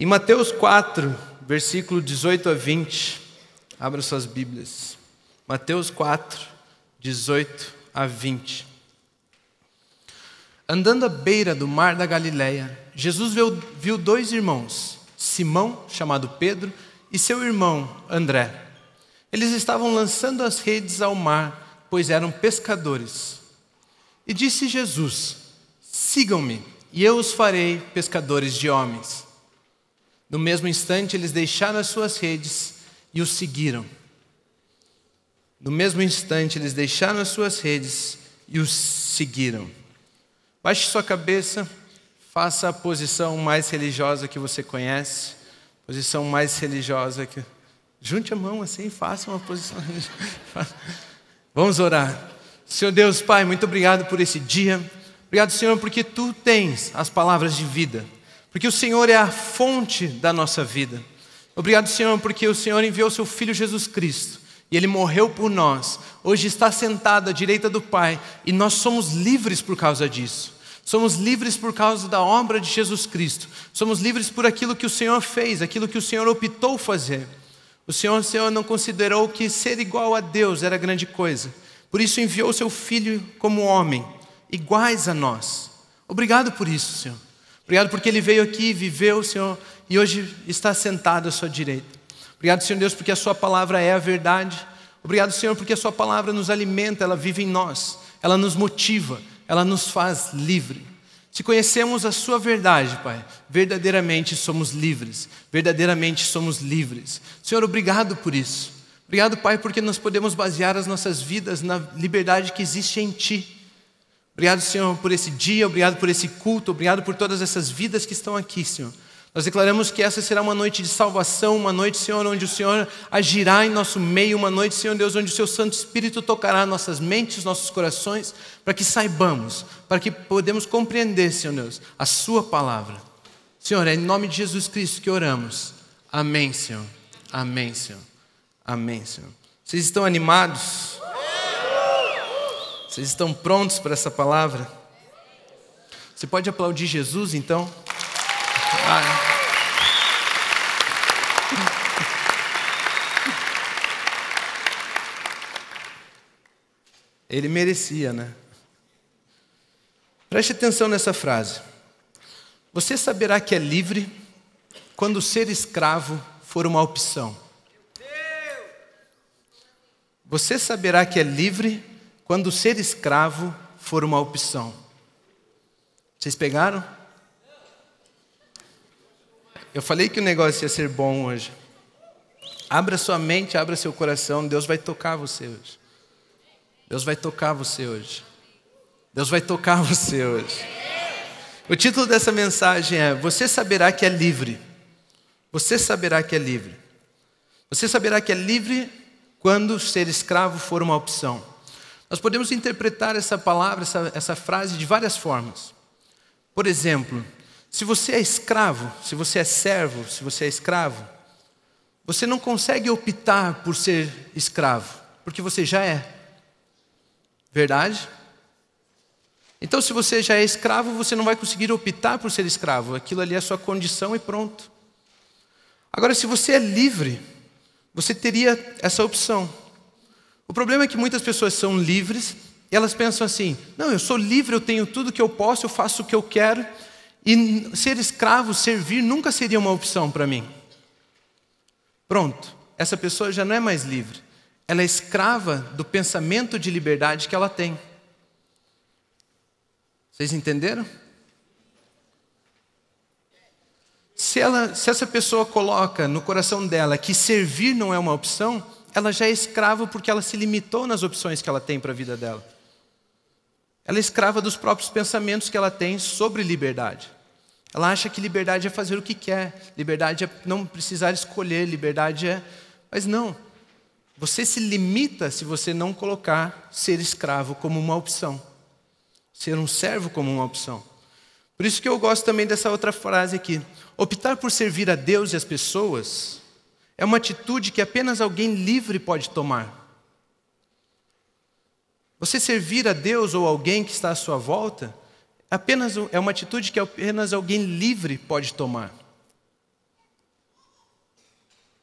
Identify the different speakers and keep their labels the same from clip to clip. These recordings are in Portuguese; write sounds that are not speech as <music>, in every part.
Speaker 1: Em Mateus 4, versículo 18 a 20, abra suas Bíblias. Mateus 4, 18 a 20. Andando à beira do mar da Galileia, Jesus viu, viu dois irmãos, Simão, chamado Pedro, e seu irmão André. Eles estavam lançando as redes ao mar, pois eram pescadores. E disse Jesus: Sigam-me, e eu os farei pescadores de homens. No mesmo instante, eles deixaram as suas redes e o seguiram. No mesmo instante, eles deixaram as suas redes e o seguiram. Baixe sua cabeça, faça a posição mais religiosa que você conhece, posição mais religiosa que. Junte a mão assim, faça uma posição religiosa. <laughs> Vamos orar. Senhor Deus, Pai, muito obrigado por esse dia. Obrigado, Senhor, porque tu tens as palavras de vida porque o Senhor é a fonte da nossa vida. Obrigado, Senhor, porque o Senhor enviou seu Filho Jesus Cristo e ele morreu por nós. Hoje está sentado à direita do Pai e nós somos livres por causa disso. Somos livres por causa da obra de Jesus Cristo. Somos livres por aquilo que o Senhor fez, aquilo que o Senhor optou fazer. O Senhor, o Senhor não considerou que ser igual a Deus era grande coisa. Por isso enviou seu filho como homem, iguais a nós. Obrigado por isso, Senhor. Obrigado porque Ele veio aqui, viveu, Senhor, e hoje está sentado à sua direita. Obrigado, Senhor Deus, porque a Sua palavra é a verdade. Obrigado, Senhor, porque a Sua palavra nos alimenta, ela vive em nós, ela nos motiva, ela nos faz livre. Se conhecemos a Sua verdade, Pai, verdadeiramente somos livres, verdadeiramente somos livres. Senhor, obrigado por isso. Obrigado, Pai, porque nós podemos basear as nossas vidas na liberdade que existe em Ti. Obrigado, Senhor, por esse dia, obrigado por esse culto, obrigado por todas essas vidas que estão aqui, Senhor. Nós declaramos que essa será uma noite de salvação, uma noite, Senhor, onde o Senhor agirá em nosso meio, uma noite, Senhor Deus, onde o Seu Santo Espírito tocará nossas mentes, nossos corações, para que saibamos, para que podemos compreender, Senhor Deus, a Sua palavra. Senhor, é em nome de Jesus Cristo que oramos. Amém, Senhor. Amém, Senhor. Amém, Senhor. Vocês estão animados? Vocês estão prontos para essa palavra? Você pode aplaudir Jesus então? Ah. É. Ele merecia, né? Preste atenção nessa frase. Você saberá que é livre quando ser escravo for uma opção. Você saberá que é livre quando ser escravo for uma opção. Vocês pegaram? Eu falei que o negócio ia ser bom hoje. Abra sua mente, abra seu coração, Deus vai tocar você hoje. Deus vai tocar você hoje. Deus vai tocar você hoje. O título dessa mensagem é: Você saberá que é livre. Você saberá que é livre. Você saberá que é livre quando ser escravo for uma opção. Nós podemos interpretar essa palavra, essa, essa frase, de várias formas. Por exemplo, se você é escravo, se você é servo, se você é escravo, você não consegue optar por ser escravo, porque você já é. Verdade? Então, se você já é escravo, você não vai conseguir optar por ser escravo. Aquilo ali é a sua condição e pronto. Agora, se você é livre, você teria essa opção. O problema é que muitas pessoas são livres e elas pensam assim: não, eu sou livre, eu tenho tudo que eu posso, eu faço o que eu quero, e ser escravo, servir, nunca seria uma opção para mim. Pronto, essa pessoa já não é mais livre, ela é escrava do pensamento de liberdade que ela tem. Vocês entenderam? Se, ela, se essa pessoa coloca no coração dela que servir não é uma opção, ela já é escrava porque ela se limitou nas opções que ela tem para a vida dela. Ela é escrava dos próprios pensamentos que ela tem sobre liberdade. Ela acha que liberdade é fazer o que quer, liberdade é não precisar escolher, liberdade é. Mas não. Você se limita se você não colocar ser escravo como uma opção, ser um servo como uma opção. Por isso que eu gosto também dessa outra frase aqui. Optar por servir a Deus e as pessoas é uma atitude que apenas alguém livre pode tomar. Você servir a Deus ou alguém que está à sua volta apenas é uma atitude que apenas alguém livre pode tomar.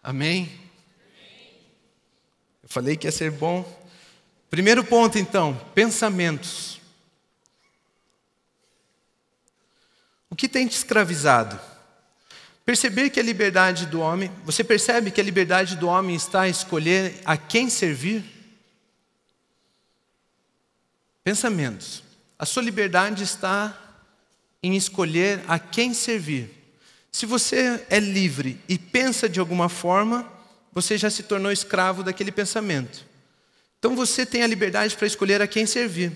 Speaker 1: Amém? Eu falei que ia ser bom. Primeiro ponto, então, pensamentos. O que tem te escravizado? Perceber que a liberdade do homem, você percebe que a liberdade do homem está a escolher a quem servir? Pensamentos. A sua liberdade está em escolher a quem servir. Se você é livre e pensa de alguma forma, você já se tornou escravo daquele pensamento. Então você tem a liberdade para escolher a quem servir.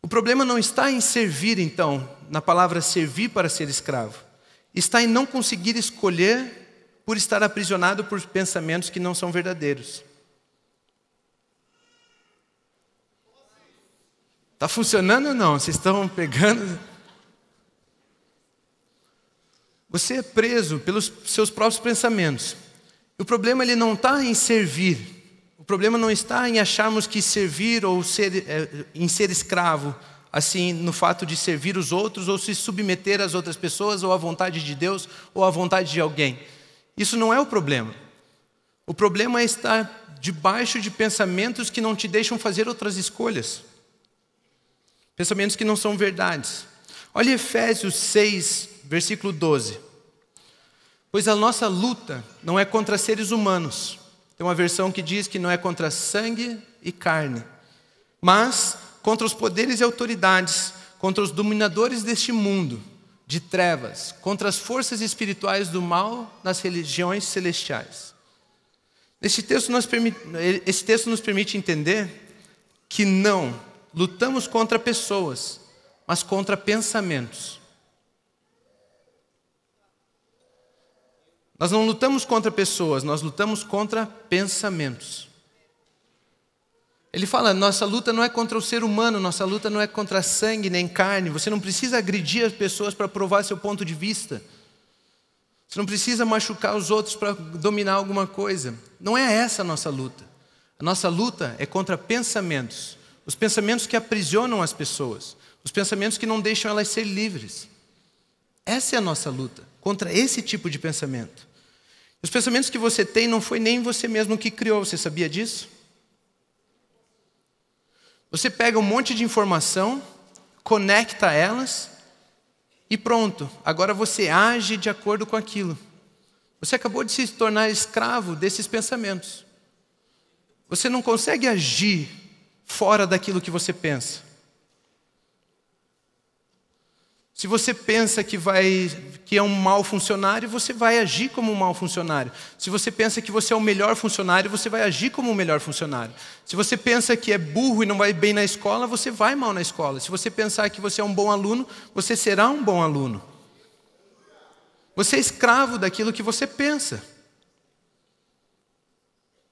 Speaker 1: O problema não está em servir, então, na palavra servir para ser escravo está em não conseguir escolher por estar aprisionado por pensamentos que não são verdadeiros. Está funcionando ou não? Vocês estão pegando? Você é preso pelos seus próprios pensamentos. O problema ele não está em servir. O problema não está em acharmos que servir ou ser, é, em ser escravo assim no fato de servir os outros ou se submeter às outras pessoas ou à vontade de Deus ou à vontade de alguém. Isso não é o problema. O problema é estar debaixo de pensamentos que não te deixam fazer outras escolhas. Pensamentos que não são verdades. Olha Efésios 6, versículo 12. Pois a nossa luta não é contra seres humanos. Tem uma versão que diz que não é contra sangue e carne, mas contra os poderes e autoridades, contra os dominadores deste mundo de trevas, contra as forças espirituais do mal nas religiões celestiais. Esse texto, nos permite, esse texto nos permite entender que não lutamos contra pessoas, mas contra pensamentos. Nós não lutamos contra pessoas, nós lutamos contra pensamentos. Ele fala: nossa luta não é contra o ser humano, nossa luta não é contra sangue nem carne. Você não precisa agredir as pessoas para provar seu ponto de vista. Você não precisa machucar os outros para dominar alguma coisa. Não é essa a nossa luta. A nossa luta é contra pensamentos. Os pensamentos que aprisionam as pessoas. Os pensamentos que não deixam elas ser livres. Essa é a nossa luta, contra esse tipo de pensamento. Os pensamentos que você tem não foi nem você mesmo que criou, você sabia disso? Você pega um monte de informação, conecta elas e pronto, agora você age de acordo com aquilo. Você acabou de se tornar escravo desses pensamentos. Você não consegue agir fora daquilo que você pensa. Se você pensa que vai que é um mau funcionário, você vai agir como um mau funcionário. Se você pensa que você é o melhor funcionário, você vai agir como o um melhor funcionário. Se você pensa que é burro e não vai bem na escola, você vai mal na escola. Se você pensar que você é um bom aluno, você será um bom aluno. Você é escravo daquilo que você pensa.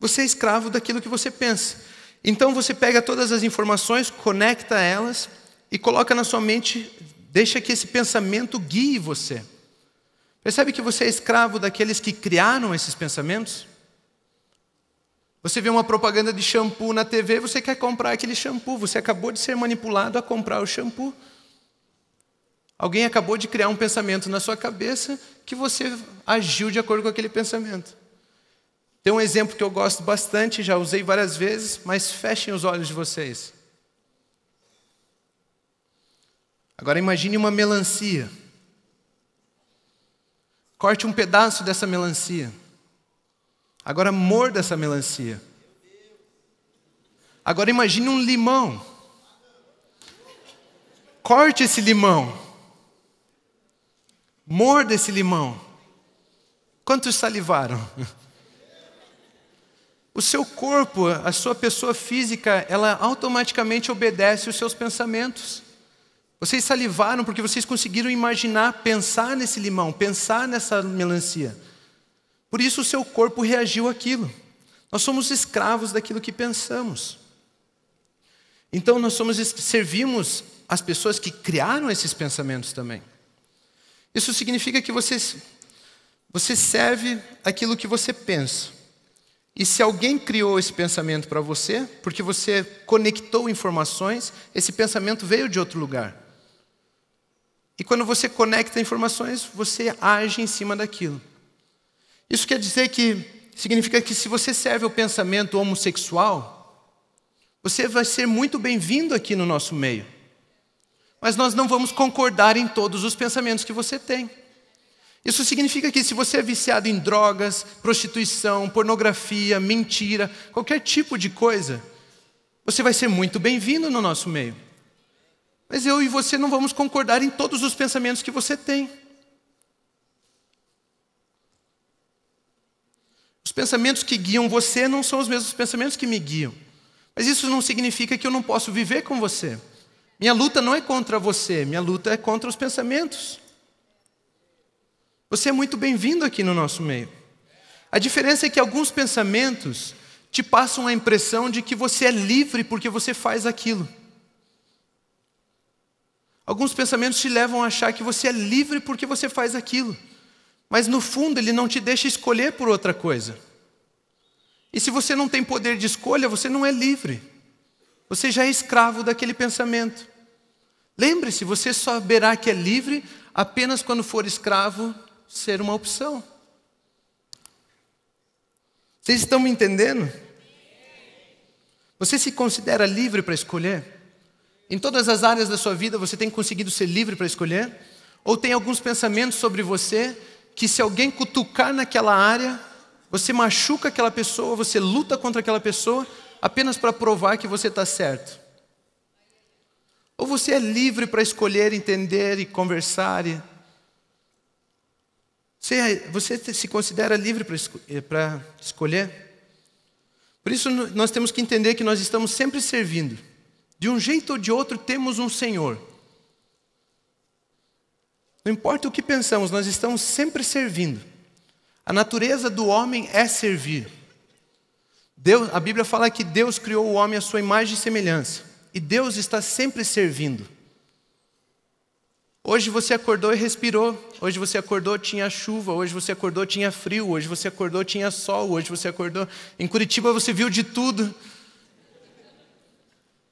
Speaker 1: Você é escravo daquilo que você pensa. Então você pega todas as informações, conecta elas e coloca na sua mente Deixa que esse pensamento guie você. Percebe que você é escravo daqueles que criaram esses pensamentos? Você vê uma propaganda de shampoo na TV, você quer comprar aquele shampoo, você acabou de ser manipulado a comprar o shampoo. Alguém acabou de criar um pensamento na sua cabeça que você agiu de acordo com aquele pensamento. Tem um exemplo que eu gosto bastante, já usei várias vezes, mas fechem os olhos de vocês. Agora imagine uma melancia. Corte um pedaço dessa melancia. Agora morda essa melancia. Agora imagine um limão. Corte esse limão. Morda esse limão. Quantos salivaram? O seu corpo, a sua pessoa física, ela automaticamente obedece os seus pensamentos. Vocês salivaram porque vocês conseguiram imaginar, pensar nesse limão, pensar nessa melancia. Por isso o seu corpo reagiu àquilo. Nós somos escravos daquilo que pensamos. Então nós somos servimos as pessoas que criaram esses pensamentos também. Isso significa que você, você serve aquilo que você pensa. E se alguém criou esse pensamento para você, porque você conectou informações, esse pensamento veio de outro lugar. E quando você conecta informações, você age em cima daquilo. Isso quer dizer que significa que se você serve o pensamento homossexual, você vai ser muito bem-vindo aqui no nosso meio. Mas nós não vamos concordar em todos os pensamentos que você tem. Isso significa que se você é viciado em drogas, prostituição, pornografia, mentira, qualquer tipo de coisa, você vai ser muito bem-vindo no nosso meio. Mas eu e você não vamos concordar em todos os pensamentos que você tem. Os pensamentos que guiam você não são os mesmos pensamentos que me guiam. Mas isso não significa que eu não posso viver com você. Minha luta não é contra você, minha luta é contra os pensamentos. Você é muito bem-vindo aqui no nosso meio. A diferença é que alguns pensamentos te passam a impressão de que você é livre porque você faz aquilo. Alguns pensamentos te levam a achar que você é livre porque você faz aquilo, mas no fundo ele não te deixa escolher por outra coisa. E se você não tem poder de escolha, você não é livre. Você já é escravo daquele pensamento. Lembre-se, você saberá que é livre apenas quando for escravo ser uma opção. Vocês estão me entendendo? Você se considera livre para escolher? Em todas as áreas da sua vida você tem conseguido ser livre para escolher? Ou tem alguns pensamentos sobre você que, se alguém cutucar naquela área, você machuca aquela pessoa, você luta contra aquela pessoa apenas para provar que você está certo? Ou você é livre para escolher, entender e conversar? E... Você, é, você se considera livre para esco eh, escolher? Por isso, nós temos que entender que nós estamos sempre servindo. De um jeito ou de outro, temos um Senhor. Não importa o que pensamos, nós estamos sempre servindo. A natureza do homem é servir. Deus, a Bíblia fala que Deus criou o homem à sua imagem e semelhança. E Deus está sempre servindo. Hoje você acordou e respirou. Hoje você acordou, tinha chuva. Hoje você acordou, tinha frio. Hoje você acordou, tinha sol. Hoje você acordou. Em Curitiba você viu de tudo.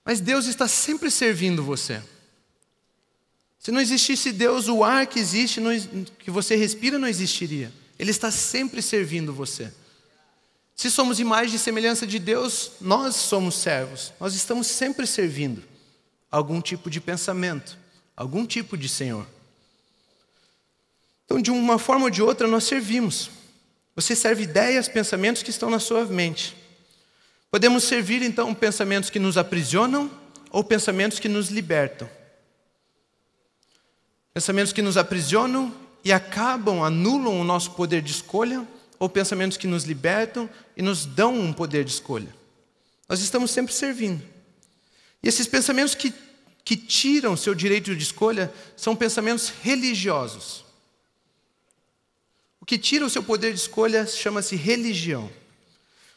Speaker 1: Mas Deus está sempre servindo você. Se não existisse Deus, o ar que existe, que você respira, não existiria. Ele está sempre servindo você. Se somos imagem e semelhança de Deus, nós somos servos. Nós estamos sempre servindo algum tipo de pensamento, algum tipo de Senhor. Então, de uma forma ou de outra, nós servimos. Você serve ideias, pensamentos que estão na sua mente. Podemos servir então pensamentos que nos aprisionam ou pensamentos que nos libertam. Pensamentos que nos aprisionam e acabam, anulam o nosso poder de escolha, ou pensamentos que nos libertam e nos dão um poder de escolha. Nós estamos sempre servindo. E esses pensamentos que, que tiram seu direito de escolha são pensamentos religiosos. O que tira o seu poder de escolha chama-se religião.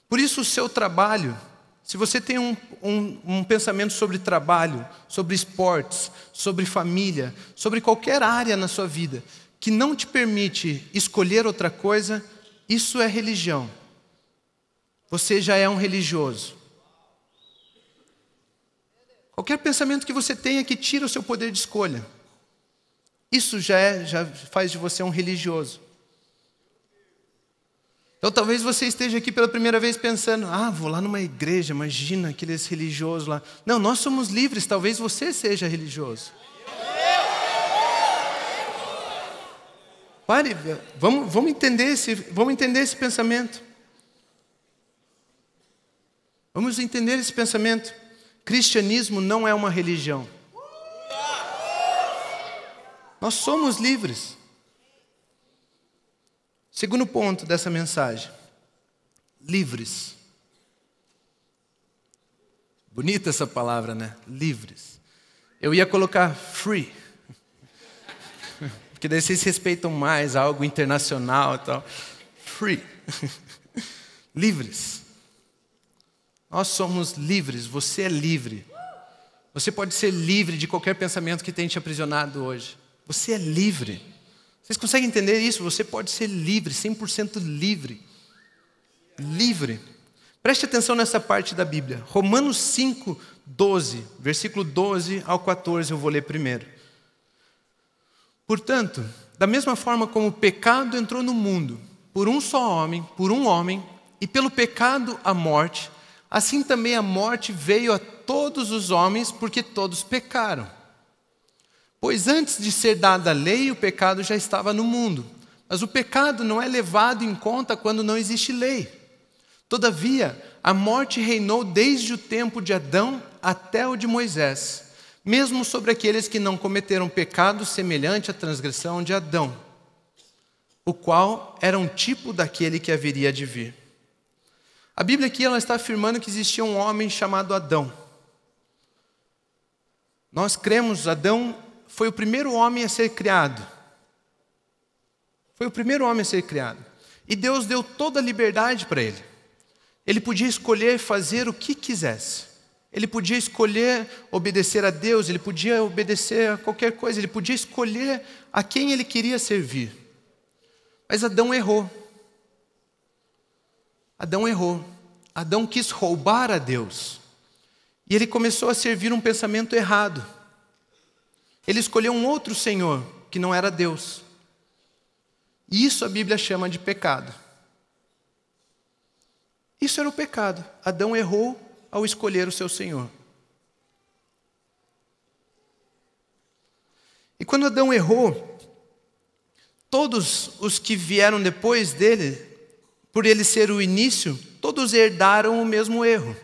Speaker 1: Por isso, o seu trabalho, se você tem um, um, um pensamento sobre trabalho, sobre esportes, sobre família, sobre qualquer área na sua vida, que não te permite escolher outra coisa, isso é religião. Você já é um religioso. Qualquer pensamento que você tenha que tira o seu poder de escolha. Isso já, é, já faz de você um religioso. Então talvez você esteja aqui pela primeira vez pensando: ah, vou lá numa igreja, imagina aqueles religiosos lá. Não, nós somos livres, talvez você seja religioso. Pare, vamos, vamos, entender esse, vamos entender esse pensamento. Vamos entender esse pensamento. Cristianismo não é uma religião. Nós somos livres. Segundo ponto dessa mensagem: livres. Bonita essa palavra, né? Livres. Eu ia colocar free. <laughs> Porque daí vocês respeitam mais algo internacional e tal. Free. <laughs> livres. Nós somos livres, você é livre. Você pode ser livre de qualquer pensamento que tenha te aprisionado hoje. Você é livre. Vocês conseguem entender isso? Você pode ser livre, 100% livre. Livre. Preste atenção nessa parte da Bíblia. Romanos 5, 12, versículo 12 ao 14, eu vou ler primeiro. Portanto, da mesma forma como o pecado entrou no mundo, por um só homem, por um homem, e pelo pecado a morte, assim também a morte veio a todos os homens, porque todos pecaram. Pois antes de ser dada a lei, o pecado já estava no mundo. Mas o pecado não é levado em conta quando não existe lei. Todavia, a morte reinou desde o tempo de Adão até o de Moisés, mesmo sobre aqueles que não cometeram pecado semelhante à transgressão de Adão, o qual era um tipo daquele que haveria de vir. A Bíblia aqui ela está afirmando que existia um homem chamado Adão. Nós cremos Adão foi o primeiro homem a ser criado. Foi o primeiro homem a ser criado. E Deus deu toda a liberdade para ele. Ele podia escolher fazer o que quisesse. Ele podia escolher obedecer a Deus, ele podia obedecer a qualquer coisa, ele podia escolher a quem ele queria servir. Mas Adão errou. Adão errou. Adão quis roubar a Deus. E ele começou a servir um pensamento errado. Ele escolheu um outro senhor, que não era Deus. E isso a Bíblia chama de pecado. Isso era o pecado. Adão errou ao escolher o seu senhor. E quando Adão errou, todos os que vieram depois dele, por ele ser o início, todos herdaram o mesmo erro.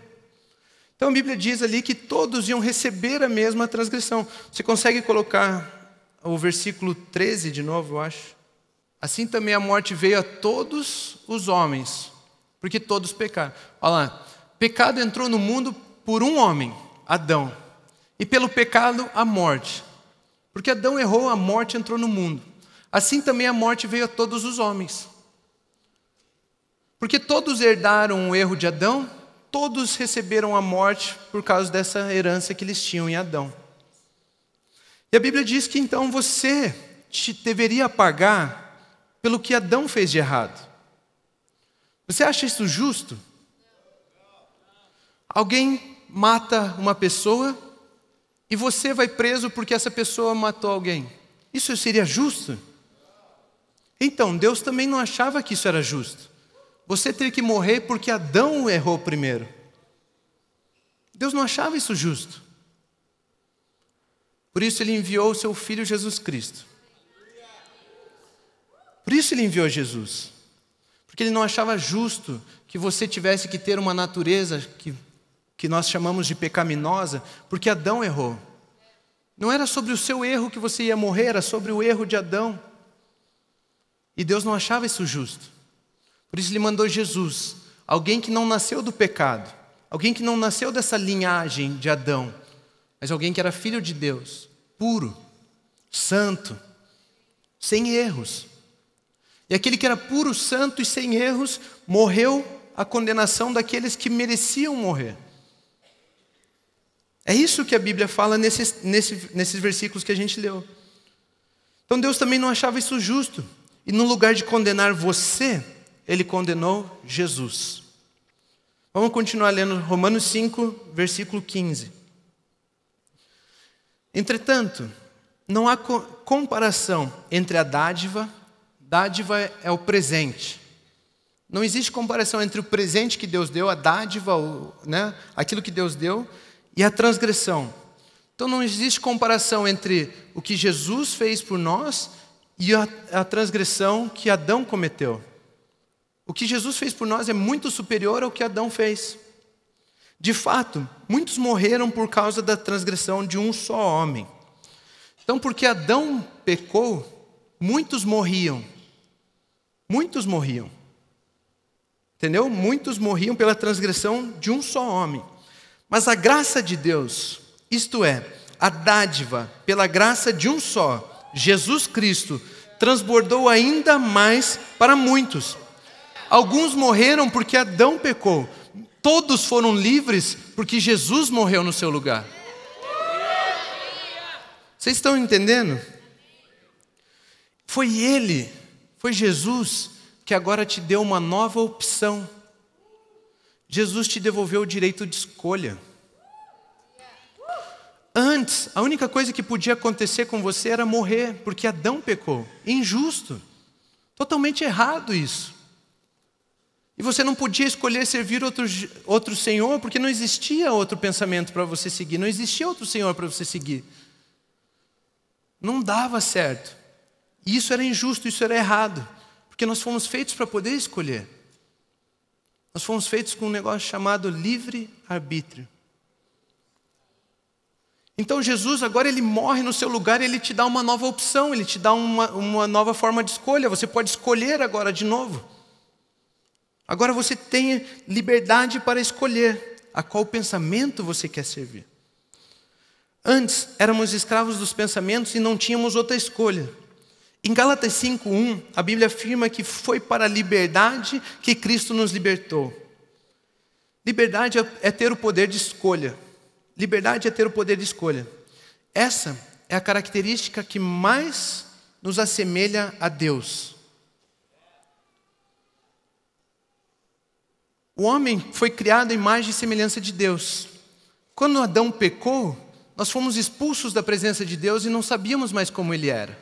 Speaker 1: Então a Bíblia diz ali que todos iam receber a mesma transgressão. Você consegue colocar o versículo 13 de novo, eu acho? Assim também a morte veio a todos os homens, porque todos pecaram. Olha lá, pecado entrou no mundo por um homem, Adão, e pelo pecado a morte. Porque Adão errou, a morte entrou no mundo. Assim também a morte veio a todos os homens. Porque todos herdaram o erro de Adão todos receberam a morte por causa dessa herança que eles tinham em Adão. E a Bíblia diz que então você te deveria pagar pelo que Adão fez de errado. Você acha isso justo? Alguém mata uma pessoa e você vai preso porque essa pessoa matou alguém. Isso seria justo? Então, Deus também não achava que isso era justo você teve que morrer porque Adão errou primeiro. Deus não achava isso justo. Por isso ele enviou o seu filho Jesus Cristo. Por isso ele enviou Jesus. Porque ele não achava justo que você tivesse que ter uma natureza que, que nós chamamos de pecaminosa, porque Adão errou. Não era sobre o seu erro que você ia morrer, era sobre o erro de Adão. E Deus não achava isso justo. Por isso ele mandou Jesus, alguém que não nasceu do pecado, alguém que não nasceu dessa linhagem de Adão, mas alguém que era filho de Deus, puro, santo, sem erros. E aquele que era puro, santo e sem erros morreu a condenação daqueles que mereciam morrer. É isso que a Bíblia fala nesses, nesses, nesses versículos que a gente leu. Então Deus também não achava isso justo. E no lugar de condenar você, ele condenou Jesus. Vamos continuar lendo Romanos 5, versículo 15. Entretanto, não há comparação entre a dádiva, dádiva é o presente. Não existe comparação entre o presente que Deus deu, a dádiva, né, aquilo que Deus deu, e a transgressão. Então não existe comparação entre o que Jesus fez por nós e a, a transgressão que Adão cometeu. O que Jesus fez por nós é muito superior ao que Adão fez. De fato, muitos morreram por causa da transgressão de um só homem. Então, porque Adão pecou, muitos morriam. Muitos morriam. Entendeu? Muitos morriam pela transgressão de um só homem. Mas a graça de Deus, isto é, a dádiva pela graça de um só, Jesus Cristo, transbordou ainda mais para muitos Alguns morreram porque Adão pecou. Todos foram livres porque Jesus morreu no seu lugar. Vocês estão entendendo? Foi Ele, foi Jesus que agora te deu uma nova opção. Jesus te devolveu o direito de escolha. Antes, a única coisa que podia acontecer com você era morrer, porque Adão pecou. Injusto. Totalmente errado isso. E você não podia escolher servir outro, outro Senhor, porque não existia outro pensamento para você seguir, não existia outro Senhor para você seguir. Não dava certo. E isso era injusto, isso era errado, porque nós fomos feitos para poder escolher. Nós fomos feitos com um negócio chamado livre-arbítrio. Então Jesus agora ele morre no seu lugar, ele te dá uma nova opção, ele te dá uma, uma nova forma de escolha. Você pode escolher agora de novo. Agora você tem liberdade para escolher a qual pensamento você quer servir. Antes éramos escravos dos pensamentos e não tínhamos outra escolha. Em Gálatas 5:1, a Bíblia afirma que foi para a liberdade que Cristo nos libertou. Liberdade é ter o poder de escolha. Liberdade é ter o poder de escolha. Essa é a característica que mais nos assemelha a Deus. O homem foi criado à imagem e semelhança de Deus. Quando Adão pecou, nós fomos expulsos da presença de Deus e não sabíamos mais como ele era.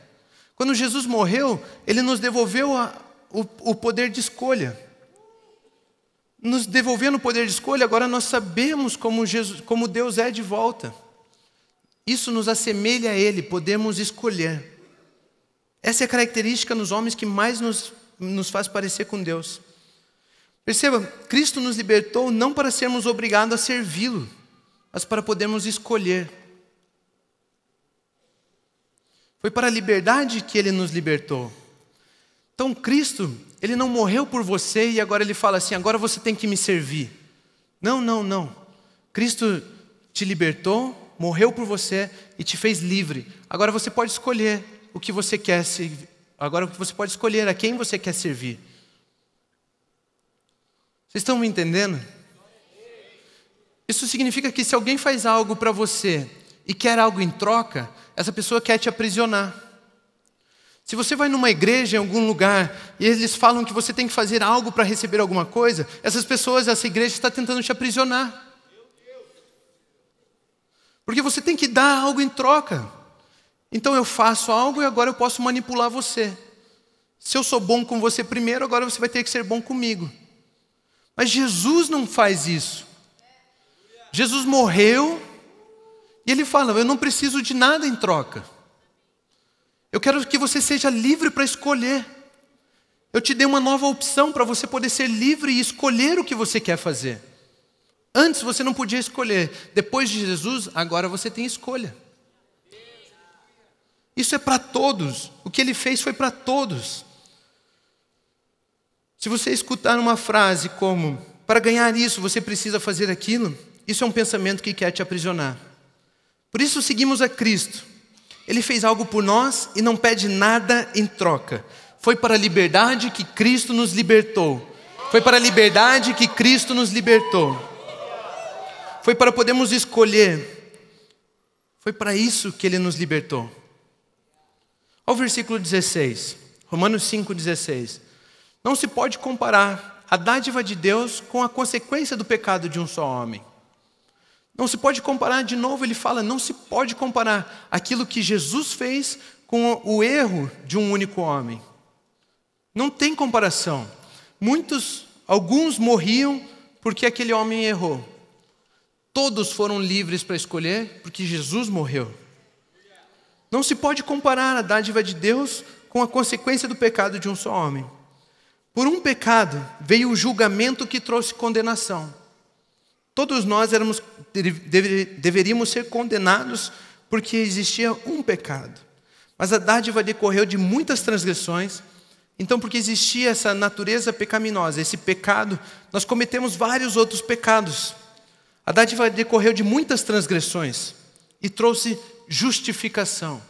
Speaker 1: Quando Jesus morreu, ele nos devolveu a, o, o poder de escolha. Nos devolvendo o poder de escolha, agora nós sabemos como, Jesus, como Deus é de volta. Isso nos assemelha a Ele, podemos escolher. Essa é a característica nos homens que mais nos, nos faz parecer com Deus. Perceba, Cristo nos libertou não para sermos obrigados a servi-lo, mas para podermos escolher. Foi para a liberdade que ele nos libertou. Então, Cristo, ele não morreu por você e agora ele fala assim: agora você tem que me servir. Não, não, não. Cristo te libertou, morreu por você e te fez livre. Agora você pode escolher o que você quer, agora você pode escolher a quem você quer servir. Vocês estão me entendendo? Isso significa que se alguém faz algo para você e quer algo em troca, essa pessoa quer te aprisionar. Se você vai numa igreja em algum lugar e eles falam que você tem que fazer algo para receber alguma coisa, essas pessoas, essa igreja está tentando te aprisionar. Porque você tem que dar algo em troca. Então eu faço algo e agora eu posso manipular você. Se eu sou bom com você primeiro, agora você vai ter que ser bom comigo. Mas Jesus não faz isso. Jesus morreu e ele fala: Eu não preciso de nada em troca. Eu quero que você seja livre para escolher. Eu te dei uma nova opção para você poder ser livre e escolher o que você quer fazer. Antes você não podia escolher, depois de Jesus, agora você tem escolha. Isso é para todos, o que ele fez foi para todos. Se você escutar uma frase como, para ganhar isso você precisa fazer aquilo, isso é um pensamento que quer te aprisionar. Por isso seguimos a Cristo. Ele fez algo por nós e não pede nada em troca. Foi para a liberdade que Cristo nos libertou. Foi para a liberdade que Cristo nos libertou. Foi para podermos escolher. Foi para isso que ele nos libertou. Olha o versículo 16, Romanos 5,16. Não se pode comparar a dádiva de Deus com a consequência do pecado de um só homem. Não se pode comparar, de novo ele fala, não se pode comparar aquilo que Jesus fez com o erro de um único homem. Não tem comparação. Muitos, alguns morriam porque aquele homem errou. Todos foram livres para escolher porque Jesus morreu. Não se pode comparar a dádiva de Deus com a consequência do pecado de um só homem. Por um pecado veio o julgamento que trouxe condenação. Todos nós éramos, deveríamos ser condenados porque existia um pecado. Mas a dádiva decorreu de muitas transgressões. Então, porque existia essa natureza pecaminosa, esse pecado, nós cometemos vários outros pecados. A dádiva decorreu de muitas transgressões e trouxe justificação.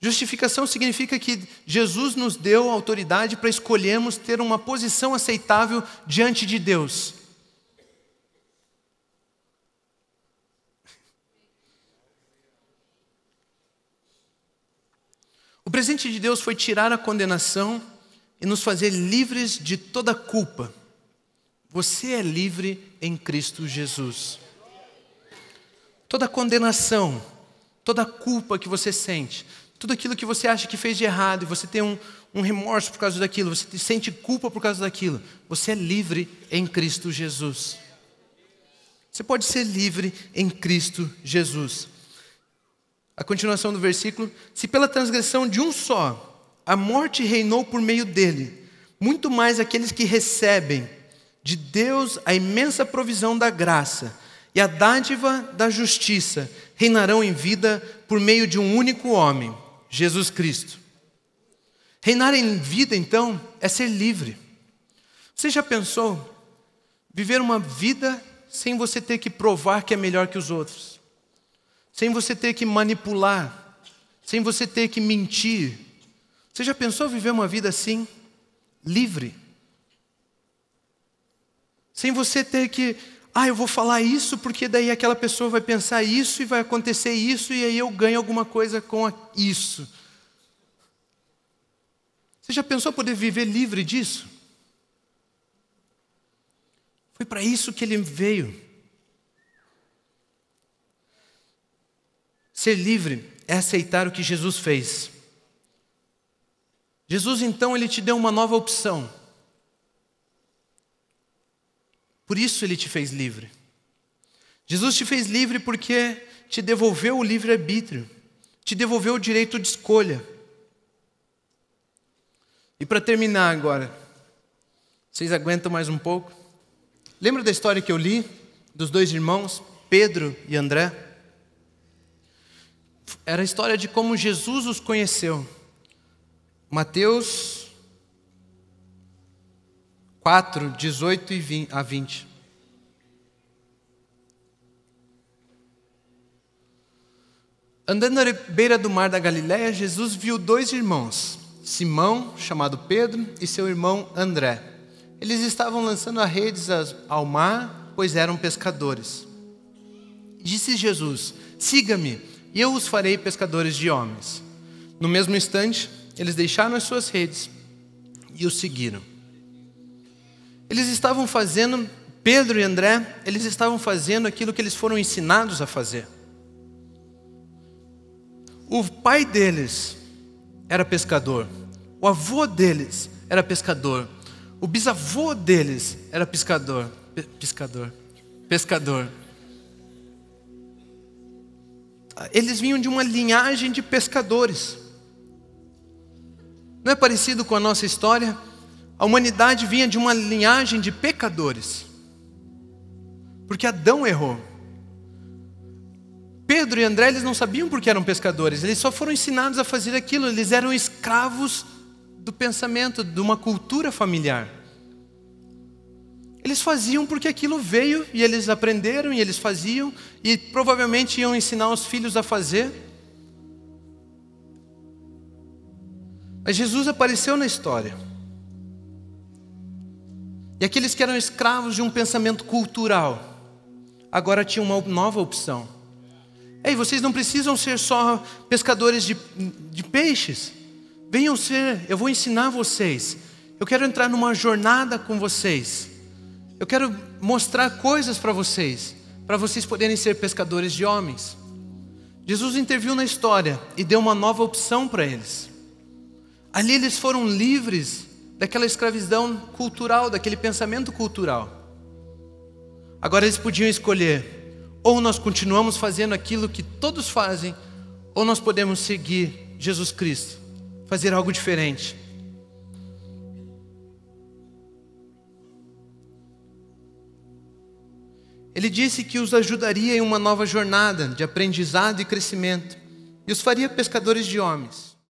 Speaker 1: Justificação significa que Jesus nos deu autoridade para escolhermos ter uma posição aceitável diante de Deus. O presente de Deus foi tirar a condenação e nos fazer livres de toda culpa. Você é livre em Cristo Jesus. Toda condenação, toda culpa que você sente, tudo aquilo que você acha que fez de errado e você tem um, um remorso por causa daquilo, você sente culpa por causa daquilo, você é livre em Cristo Jesus. Você pode ser livre em Cristo Jesus. A continuação do versículo: Se pela transgressão de um só a morte reinou por meio dele, muito mais aqueles que recebem de Deus a imensa provisão da graça e a dádiva da justiça reinarão em vida por meio de um único homem Jesus Cristo. Reinar em vida, então, é ser livre. Você já pensou viver uma vida sem você ter que provar que é melhor que os outros, sem você ter que manipular, sem você ter que mentir? Você já pensou viver uma vida assim, livre? Sem você ter que ah, eu vou falar isso porque daí aquela pessoa vai pensar isso e vai acontecer isso e aí eu ganho alguma coisa com isso. Você já pensou poder viver livre disso? Foi para isso que ele veio. Ser livre é aceitar o que Jesus fez. Jesus então ele te deu uma nova opção. Por isso ele te fez livre. Jesus te fez livre porque te devolveu o livre-arbítrio, te devolveu o direito de escolha. E para terminar agora, vocês aguentam mais um pouco? Lembra da história que eu li dos dois irmãos, Pedro e André? Era a história de como Jesus os conheceu. Mateus 4, 18 a 20. Andando na beira do mar da Galiléia, Jesus viu dois irmãos, Simão, chamado Pedro, e seu irmão André. Eles estavam lançando as redes ao mar, pois eram pescadores. Disse Jesus: Siga-me, e eu os farei pescadores de homens. No mesmo instante, eles deixaram as suas redes e o seguiram. Eles estavam fazendo, Pedro e André, eles estavam fazendo aquilo que eles foram ensinados a fazer. O pai deles era pescador, o avô deles era pescador, o bisavô deles era pescador, pescador, pescador. Eles vinham de uma linhagem de pescadores. Não é parecido com a nossa história? A humanidade vinha de uma linhagem de pecadores, porque Adão errou. Pedro e André eles não sabiam porque eram pescadores, eles só foram ensinados a fazer aquilo, eles eram escravos do pensamento, de uma cultura familiar. Eles faziam porque aquilo veio e eles aprenderam e eles faziam e provavelmente iam ensinar os filhos a fazer. Mas Jesus apareceu na história. E aqueles que eram escravos de um pensamento cultural, agora tinham uma nova opção. Ei, vocês não precisam ser só pescadores de, de peixes. Venham ser, eu vou ensinar vocês. Eu quero entrar numa jornada com vocês. Eu quero mostrar coisas para vocês, para vocês poderem ser pescadores de homens. Jesus interviu na história e deu uma nova opção para eles. Ali eles foram livres daquela escravidão cultural, daquele pensamento cultural. Agora eles podiam escolher: ou nós continuamos fazendo aquilo que todos fazem, ou nós podemos seguir Jesus Cristo, fazer algo diferente. Ele disse que os ajudaria em uma nova jornada de aprendizado e crescimento, e os faria pescadores de homens.